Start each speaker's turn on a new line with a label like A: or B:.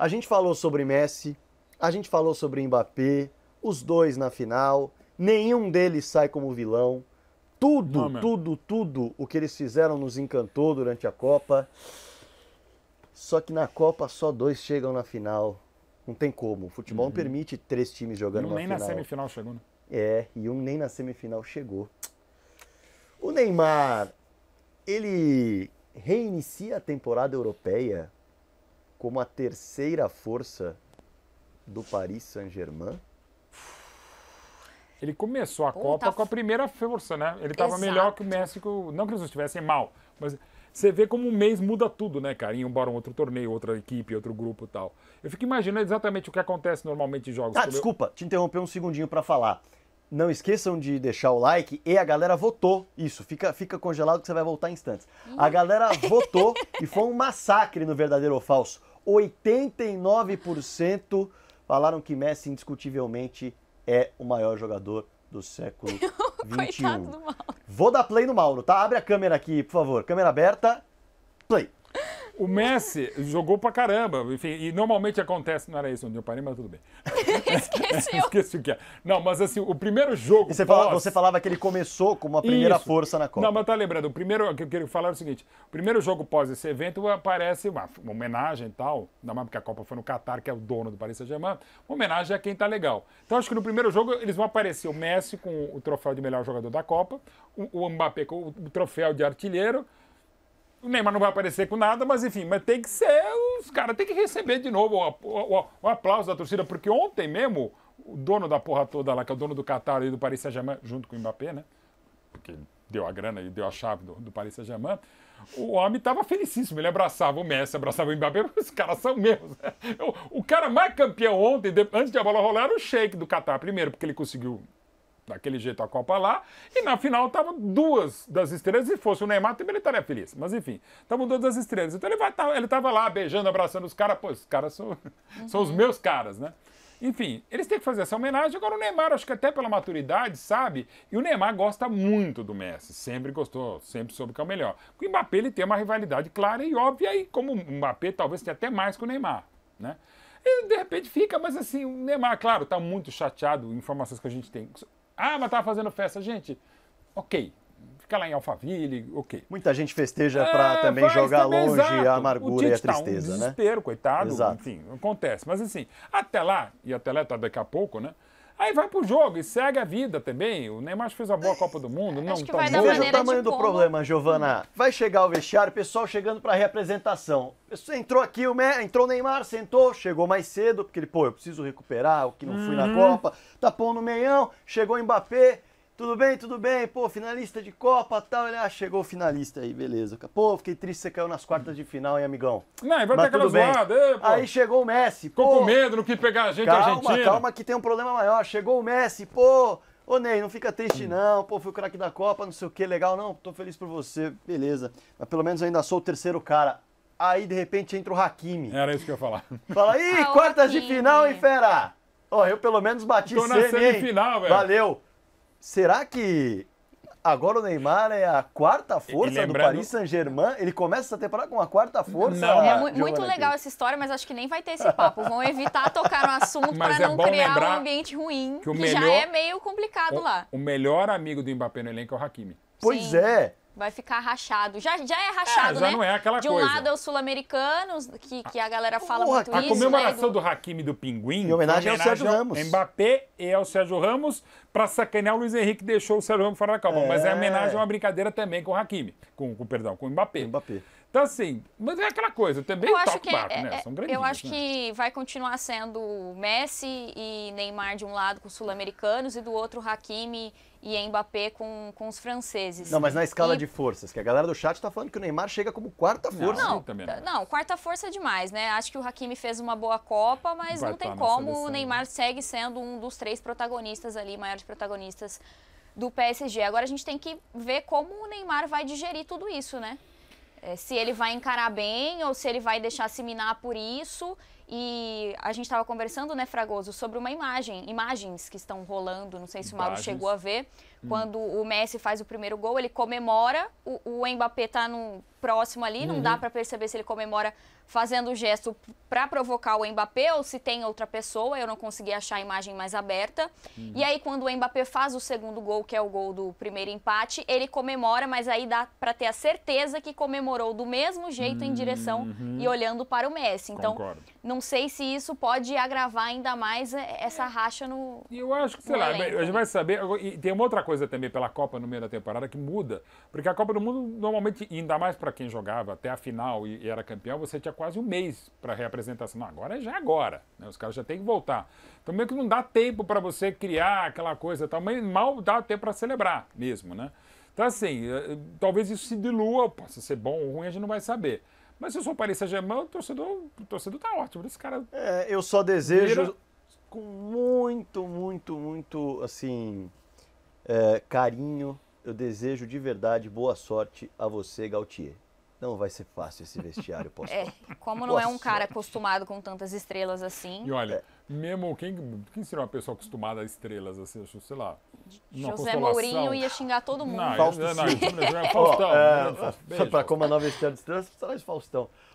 A: A gente falou sobre Messi, a gente falou sobre Mbappé, os dois na final, nenhum deles sai como vilão. Tudo, Não, tudo, tudo o que eles fizeram nos encantou durante a Copa. Só que na Copa só dois chegam na final. Não tem como. O futebol uhum. não permite três times jogando um uma nem final. nem na semifinal chegou, né? É, e um nem na semifinal chegou. O Neymar, ele reinicia a temporada europeia como a terceira força do Paris Saint-Germain.
B: Ele começou a Puta Copa f... com a primeira força, né? Ele estava melhor que o México, não que eles estivessem mal, mas você vê como um mês muda tudo, né, cara? Embora um outro torneio, outra equipe, outro grupo e tal. Eu fico imaginando exatamente o que acontece normalmente em jogos. Ah, desculpa, eu... te interromper um segundinho para falar.
A: Não esqueçam de deixar o like e a galera votou. Isso, fica, fica congelado que você vai voltar em instantes. A galera votou e foi um massacre no verdadeiro ou falso. 89% falaram que Messi indiscutivelmente é o maior jogador do século XXI. Vou dar play no Mauro, tá? Abre a câmera aqui,
B: por favor. Câmera aberta. Play. O Messi jogou pra caramba. Enfim, e normalmente acontece. Não era isso onde eu parei, mas tudo bem.
C: Esqueceu.
B: Esqueci o que é. Não, mas assim, o primeiro jogo. você, pós... falava, você falava que ele começou com uma primeira isso. força na Copa. Não, mas tá lembrando. O primeiro que eu queria falar é o seguinte: o primeiro jogo pós esse evento aparece uma, uma homenagem e tal. Ainda mais porque a Copa foi no Qatar, que é o dono do Paris Saint-Germain. Uma homenagem a quem tá legal. Então acho que no primeiro jogo eles vão aparecer o Messi com o troféu de melhor jogador da Copa, o, o Mbappé com o, o troféu de artilheiro o Neymar não vai aparecer com nada, mas enfim, mas tem que ser. Os caras têm que receber de novo o, o, o, aplauso da torcida, porque ontem mesmo, o dono da porra toda lá, que é o dono do Qatar e do Paris Saint-Germain, junto com o Mbappé, né? Porque deu a grana e deu a chave do, do Paris Saint-Germain. O homem estava felicíssimo, ele abraçava o Messi, abraçava o Mbappé, os caras são meus. O, o cara mais campeão ontem, antes de a bola rolar, era o Sheik do Qatar. Primeiro, porque ele conseguiu daquele jeito a Copa lá. E na final estavam duas das estrelas. Se fosse o Neymar, também ele estaria feliz. Mas enfim, estavam duas das estrelas. Então ele, vai, tá, ele tava lá beijando, abraçando os caras. Pô, esses caras são, uhum. são os uhum. meus caras, né? Enfim, eles têm que fazer essa homenagem. Agora, o Neymar, acho que até pela maturidade, sabe? E o Neymar gosta muito do Messi, sempre gostou, sempre soube que é o melhor. Com o Mbappé, ele tem uma rivalidade clara e óbvia, e como o Mbappé, talvez tenha até mais que o Neymar, né? E de repente fica, mas assim, o Neymar, claro, tá muito chateado, informações que a gente tem. Ah, mas tava fazendo festa. Gente, ok. Fica lá em Alphaville, ok. Muita
A: gente festeja é, para também jogar também, longe exato. a amargura e a tristeza, tá um né? desespero,
B: coitado. Exato. Enfim, acontece. Mas assim, até lá, e até lá tá daqui a pouco, né? Aí vai pro jogo e segue a vida também. O Neymar fez a boa Copa do Mundo, não tão boa. Veja o tamanho do problema, Giovana.
A: Vai chegar o vestiário, pessoal chegando pra representação. Entrou aqui, o entrou o Neymar, sentou, chegou mais cedo, porque ele, pô, eu preciso recuperar o que não fui na uhum. Copa. Tapou no meião, chegou o Mbappé, tudo bem, tudo bem, pô, finalista de Copa tal. Ele, ah, chegou o finalista aí, beleza. Pô, fiquei triste que você caiu nas quartas de final, hein, amigão? Não, vai dar aquela zoada. É, pô. Aí chegou o Messi, Ficou pô. com medo
B: no que pegar a gente calma, Argentina. Calma, calma
A: que tem um problema maior. Chegou o Messi, pô. Ô Ney, não fica triste hum. não, pô, fui o craque da Copa, não sei o que, legal, não, tô feliz por você, beleza. Mas pelo menos ainda sou o terceiro cara. Aí de repente entra o Hakimi. Era isso que eu ia falar. Fala, ih, ah, quartas Hakimi. de final, hein, fera? Ó, eu pelo menos bati tô na semifinal, velho. Valeu. Será que agora o Neymar é a quarta força lembrando... do Paris Saint-Germain. Ele começa essa temporada com a quarta força. Não. É ah, muito Giovana legal
C: aqui. essa história, mas acho que nem vai ter esse papo. Vão evitar tocar no assunto para é não criar um ambiente ruim, que, que melhor, já é meio complicado o, lá. O
B: melhor amigo do Mbappé no elenco é o Hakimi. Pois Sim. é.
C: Vai ficar rachado. Já, já é rachado, é, já né? não é aquela coisa. De um coisa. lado é os sul-americanos, que, que a galera ah, fala Porra, muito a isso, comemoração né?
B: do Hakimi do Pinguim... Em homenagem, ao Sérgio Ramos. Mbappé e ao Sérgio Ramos, para sacanear o Luiz Henrique deixou o Sérgio Ramos fora da calma. É. Mas é homenagem a uma brincadeira também com o Hakimi. Com, com perdão, com o Mbappé. Mbappé. Então, assim, mas é aquela coisa, também eu acho que barco, é, né? É, São grandes. Eu acho né?
C: que vai continuar sendo Messi e Neymar de um lado com os sul-americanos e do outro Hakimi e Mbappé com, com os franceses. Não, mas na escala e... de
A: forças, que a galera do chat está falando que o Neymar chega como quarta força. Não, não, não,
C: não quarta força é demais, né? Acho que o Hakimi fez uma boa Copa, mas vai não tá tem como. Seleção, o né? Neymar né? segue sendo um dos três protagonistas ali, maiores protagonistas do PSG. Agora a gente tem que ver como o Neymar vai digerir tudo isso, né? É, se ele vai encarar bem ou se ele vai deixar se minar por isso e a gente estava conversando, né, Fragoso, sobre uma imagem, imagens que estão rolando, não sei se o Mauro imagens. chegou a ver, hum. quando o Messi faz o primeiro gol, ele comemora, o, o Mbappé tá no próximo ali, uhum. não dá uhum. para perceber se ele comemora fazendo o gesto para provocar o Mbappé ou se tem outra pessoa, eu não consegui achar a imagem mais aberta. Uhum. E aí quando o Mbappé faz o segundo gol, que é o gol do primeiro empate, ele comemora, mas aí dá para ter a certeza que comemorou do mesmo jeito uhum. em direção uhum. e olhando para o Messi. Então, Concordo. não não sei se isso pode agravar ainda mais é, essa racha no. E eu acho que, sei lá, a gente
B: vai saber. E tem uma outra coisa também pela Copa no meio da temporada que muda. Porque a Copa do Mundo, normalmente, ainda mais para quem jogava até a final e, e era campeão, você tinha quase um mês para reapresentação. Não, agora é já agora. Né? Os caras já têm que voltar. Então, meio que não dá tempo para você criar aquela coisa e tal. Mas mal dá tempo para celebrar mesmo, né? Então, assim, eh, eh, talvez isso se dilua, possa ser bom ou ruim, a gente não vai saber. Mas se eu sou o Paris Saint-Germain, o torcedor, o torcedor tá ótimo. Esse cara. É, eu
A: só desejo vira... com muito, muito, muito, assim, é, carinho. Eu desejo de verdade boa sorte a você,
B: Gautier não vai ser fácil esse vestiário pós É,
C: como não é um cara acostumado com tantas estrelas assim. E olha,
B: é. mesmo quem, quem seria uma pessoa acostumada a estrelas assim, sei lá. José Mourinho ia xingar todo mundo. Não, Fausto, não, não, não, Faustão. É,
A: Pra comandar o vestiário de estrelas, precisa de Faustão.